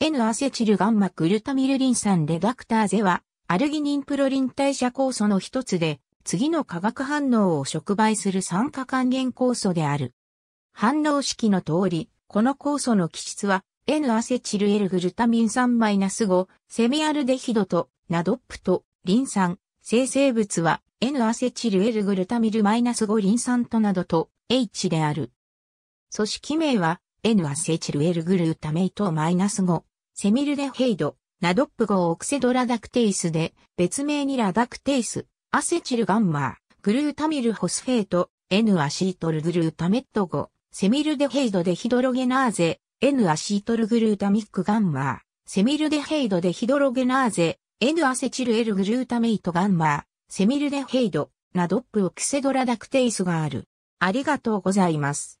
N アセチルガンマグルタミルリン酸レダクターゼは、アルギニンプロリン代謝酵素の一つで、次の化学反応を触媒する酸化還元酵素である。反応式の通り、この酵素の基質は、N アセチル L グルタミン酸マイナス -5、セミアルデヒドと、ナドップと、リン酸、生成物は、N アセチル L グルタミルマイナス -5 リン酸となどと、H である。組織名は、N はセチルエルグルータメイトマイナス5、セミルデヘイド、ナドップ5オクセドラダクテイスで、別名にラダクテイス、アセチルガンマー、グルータミルホスフェート、N アシートルグルータメット5、セミルデヘイドでヒドロゲナーゼ、N アシートルグルータミックガンマー、セミルデヘイドでヒドロゲナーゼ、N アセチルエルグルータメイトガンマー、セミルデヘイド、ナドップオクセドラダクテイスがある。ありがとうございます。